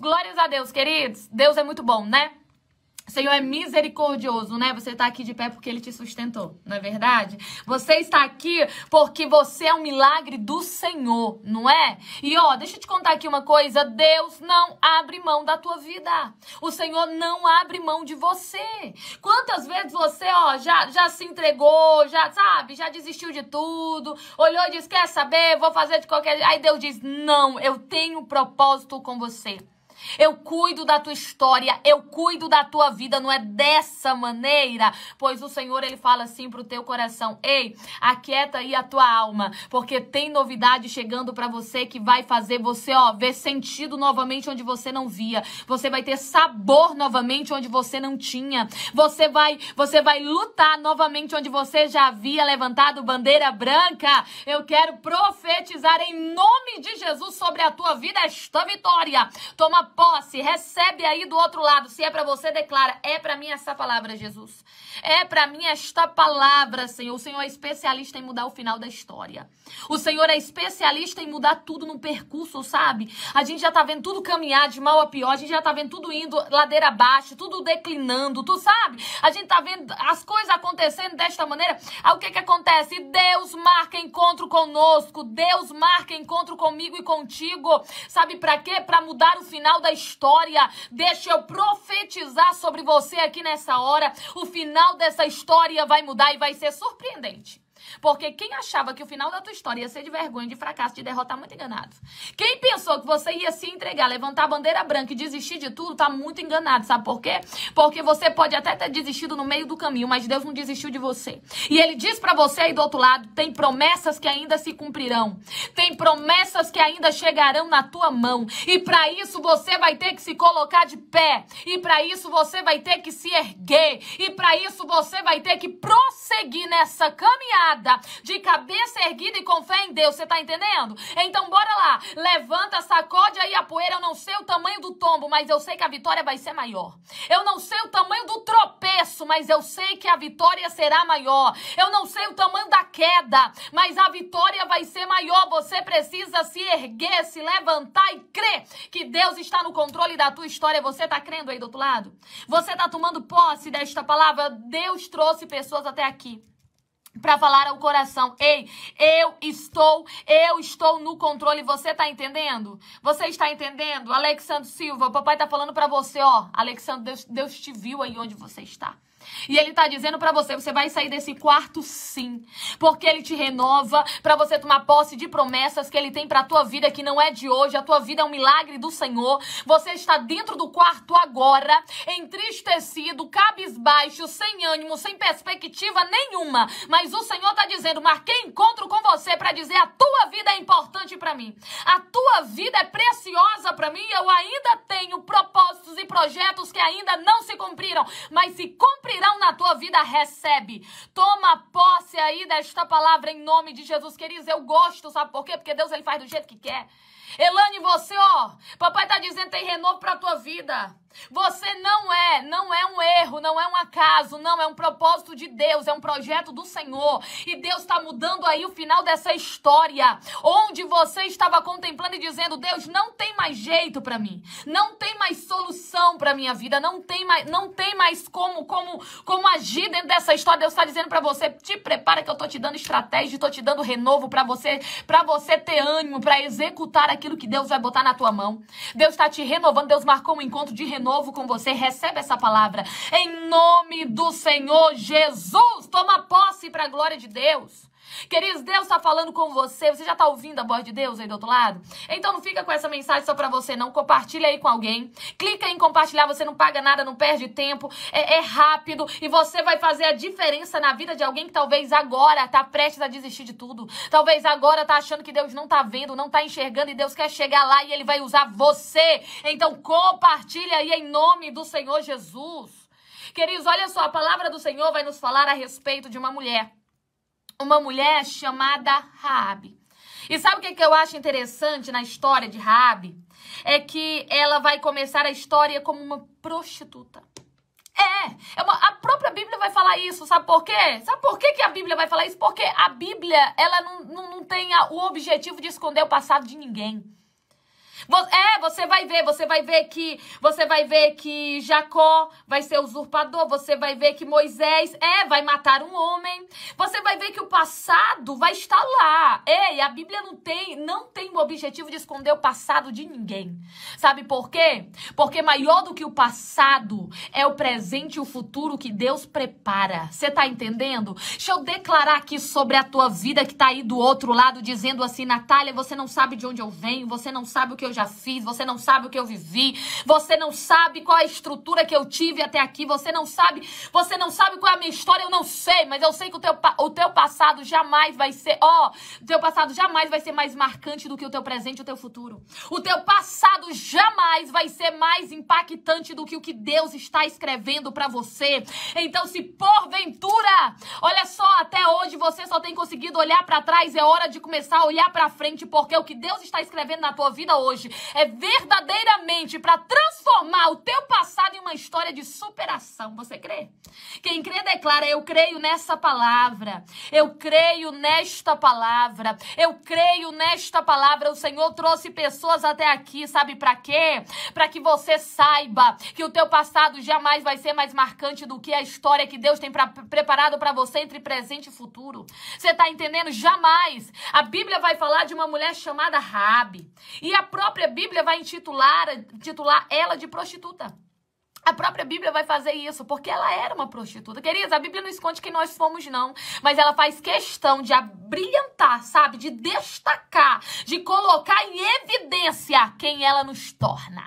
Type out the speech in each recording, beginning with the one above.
Glórias a Deus, queridos. Deus é muito bom, né? Senhor é misericordioso, né? Você está aqui de pé porque ele te sustentou, não é verdade? Você está aqui porque você é um milagre do Senhor, não é? E ó, deixa eu te contar aqui uma coisa: Deus não abre mão da tua vida. O Senhor não abre mão de você. Quantas vezes você, ó, já, já se entregou, já, sabe, já desistiu de tudo, olhou e disse: quer saber, vou fazer de qualquer. Aí Deus diz: não, eu tenho propósito com você. Eu cuido da tua história, eu cuido da tua vida, não é dessa maneira, pois o Senhor ele fala assim pro teu coração: "Ei, aquieta aí a tua alma, porque tem novidade chegando para você que vai fazer você, ó, ver sentido novamente onde você não via. Você vai ter sabor novamente onde você não tinha. Você vai, você vai lutar novamente onde você já havia levantado bandeira branca. Eu quero profetizar em nome de Jesus sobre a tua vida esta vitória. Toma posse, recebe aí do outro lado. Se é para você, declara: é para mim essa palavra, Jesus. É para mim esta palavra, Senhor. O Senhor é especialista em mudar o final da história. O Senhor é especialista em mudar tudo no percurso, sabe? A gente já tá vendo tudo caminhar de mal a pior, a gente já tá vendo tudo indo ladeira abaixo, tudo declinando, tu sabe? A gente tá vendo as coisas acontecendo desta maneira. Aí o que que acontece? Deus marca encontro conosco. Deus marca encontro comigo e contigo. Sabe para quê? Para mudar o final final da história. Deixa eu profetizar sobre você aqui nessa hora. O final dessa história vai mudar e vai ser surpreendente. Porque quem achava que o final da tua história ia ser de vergonha, de fracasso, de derrota, tá muito enganado. Quem pensou que você ia se entregar, levantar a bandeira branca e desistir de tudo, tá muito enganado. Sabe por quê? Porque você pode até ter desistido no meio do caminho, mas Deus não desistiu de você. E ele diz para você aí do outro lado, tem promessas que ainda se cumprirão. Tem promessas que ainda chegarão na tua mão. E para isso você vai ter que se colocar de pé. E para isso você vai ter que se erguer. E para isso você vai ter que prosseguir nessa caminhada de cabeça erguida e com fé em Deus, você tá entendendo? Então bora lá, levanta, sacode aí a poeira, eu não sei o tamanho do tombo, mas eu sei que a vitória vai ser maior. Eu não sei o tamanho do tropeço, mas eu sei que a vitória será maior. Eu não sei o tamanho da queda, mas a vitória vai ser maior. Você precisa se erguer, se levantar e crer que Deus está no controle da tua história. Você tá crendo aí do outro lado? Você tá tomando posse desta palavra? Deus trouxe pessoas até aqui para falar ao coração: "Ei, eu estou, eu estou no controle". Você tá entendendo? Você está entendendo? Alexandre Silva, o papai tá falando para você, ó, Alexandre, Deus, Deus te viu aí onde você está. E ele tá dizendo para você, você vai sair desse quarto sim, porque ele te renova para você tomar posse de promessas que ele tem para tua vida que não é de hoje, a tua vida é um milagre do Senhor. Você está dentro do quarto agora, entristecido, cabisbaixo, sem ânimo, sem perspectiva nenhuma, mas o Senhor tá dizendo: "Marquei encontro com você para dizer a tua vida é importante para mim. A tua vida é preciosa para mim. Eu ainda tenho propósitos e projetos que ainda não se cumpriram, mas se cumprir virão na tua vida, recebe. Toma posse aí desta palavra em nome de Jesus, queridos. Eu gosto, sabe por quê? Porque Deus ele faz do jeito que quer. Elane, você, ó, papai tá dizendo tem renovo pra tua vida. Você não é, não é um erro, não é um acaso, não é um propósito de Deus, é um projeto do Senhor. E Deus está mudando aí o final dessa história, onde você estava contemplando e dizendo: "Deus, não tem mais jeito para mim. Não tem mais solução para minha vida, não tem mais, não tem mais como como como agir dentro dessa história. Deus está dizendo para você: te prepara que eu estou te dando estratégia, estou te dando renovo para você, para você ter ânimo, para executar aquilo que Deus vai botar na tua mão. Deus está te renovando, Deus marcou um encontro de renovo com você. Recebe essa palavra. Em nome do Senhor Jesus, toma posse para a glória de Deus. Queridos, Deus está falando com você. Você já está ouvindo a voz de Deus aí do outro lado? Então não fica com essa mensagem só para você, não. Compartilha aí com alguém. Clica em compartilhar, você não paga nada, não perde tempo. É, é rápido e você vai fazer a diferença na vida de alguém que talvez agora está prestes a desistir de tudo. Talvez agora está achando que Deus não está vendo, não está enxergando e Deus quer chegar lá e Ele vai usar você. Então compartilha aí em nome do Senhor Jesus. Queridos, olha só, a palavra do Senhor vai nos falar a respeito de uma mulher uma mulher chamada Raabe. E sabe o que, que eu acho interessante na história de Raabe? É que ela vai começar a história como uma prostituta. É, é uma, a própria Bíblia vai falar isso, sabe por quê? Sabe por que, que a Bíblia vai falar isso? Porque a Bíblia, ela não, não, não tem a, o objetivo de esconder o passado de ninguém. É, você vai ver, você vai ver que você vai ver que Jacó vai ser usurpador, você vai ver que Moisés é vai matar um homem. Você vai ver que o passado vai estar lá. é e a Bíblia não tem, não tem o objetivo de esconder o passado de ninguém. Sabe por quê? Porque maior do que o passado é o presente e o futuro que Deus prepara. Você tá entendendo? Deixa eu declarar aqui sobre a tua vida que tá aí do outro lado dizendo assim, Natália, você não sabe de onde eu venho, você não sabe o que eu já já fiz, você não sabe o que eu vivi, você não sabe qual a estrutura que eu tive até aqui, você não sabe, você não sabe qual é a minha história, eu não sei, mas eu sei que o teu, o teu passado jamais vai ser, ó, oh, o teu passado jamais vai ser mais marcante do que o teu presente e o teu futuro. O teu passado jamais vai ser mais impactante do que o que Deus está escrevendo para você. Então, se porventura, olha só, até hoje você só tem conseguido olhar para trás, é hora de começar a olhar para frente, porque o que Deus está escrevendo na tua vida hoje é verdadeiramente para transformar história de superação. Você crê? Quem crê declara: Eu creio nessa palavra. Eu creio nesta palavra. Eu creio nesta palavra. O Senhor trouxe pessoas até aqui, sabe para quê? Para que você saiba que o teu passado jamais vai ser mais marcante do que a história que Deus tem pra, preparado para você entre presente e futuro. Você tá entendendo? Jamais. A Bíblia vai falar de uma mulher chamada Rabi. E a própria Bíblia vai intitular intitular ela de prostituta. A própria Bíblia vai fazer isso, porque ela era uma prostituta. Queridos, a Bíblia não esconde quem nós fomos não. Mas ela faz questão de abrilhantar, sabe? De destacar, de colocar em evidência quem ela nos torna.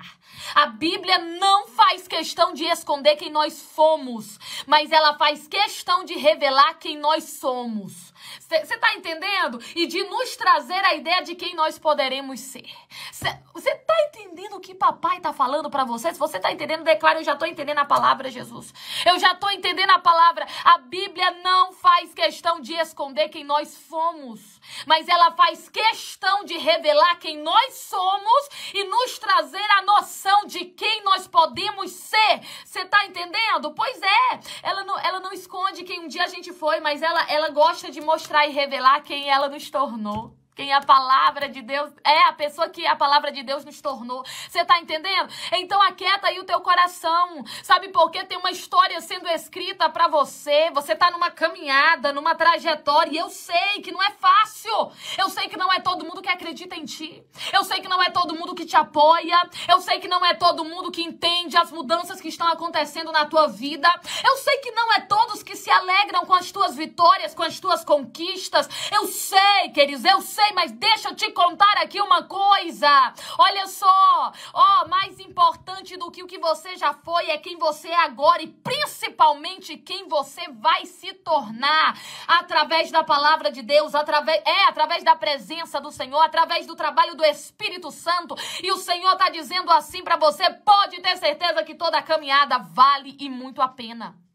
A Bíblia não faz questão de esconder quem nós fomos, mas ela faz questão de revelar quem nós somos. Você tá entendendo? E de nos trazer a ideia de quem nós poderemos ser. Você tá entendendo o que papai tá falando para você? Se você tá entendendo, declara, eu já tô entendendo a palavra, Jesus. Eu já tô entendendo a palavra. A Bíblia não faz questão de esconder quem nós fomos mas ela faz questão de revelar quem nós somos e nos trazer a noção de quem nós podemos ser. Você tá entendendo? Pois é, ela não, ela não esconde quem um dia a gente foi, mas ela, ela gosta de mostrar e revelar quem ela nos tornou. Quem é a palavra de Deus é a pessoa que a palavra de Deus nos tornou. Você tá entendendo? Então aquieta aí o teu coração. Sabe por quê? Tem uma história sendo escrita para você. Você tá numa caminhada, numa trajetória. E eu sei que não é fácil. Eu sei que não é todo mundo que acredita em ti. Eu sei que não é todo mundo que te apoia. Eu sei que não é todo mundo que entende as mudanças que estão acontecendo na tua vida. Eu sei que não é todos que se alegram com as tuas vitórias, com as tuas conquistas. Eu sei, queridos, eu sei sei, mas deixa eu te contar aqui uma coisa. Olha só, ó, oh, mais importante do que o que você já foi é quem você é agora e principalmente quem você vai se tornar através da palavra de Deus, através é através da presença do Senhor, através do trabalho do Espírito Santo. E o Senhor tá dizendo assim para você, pode ter certeza que toda a caminhada vale e muito a pena.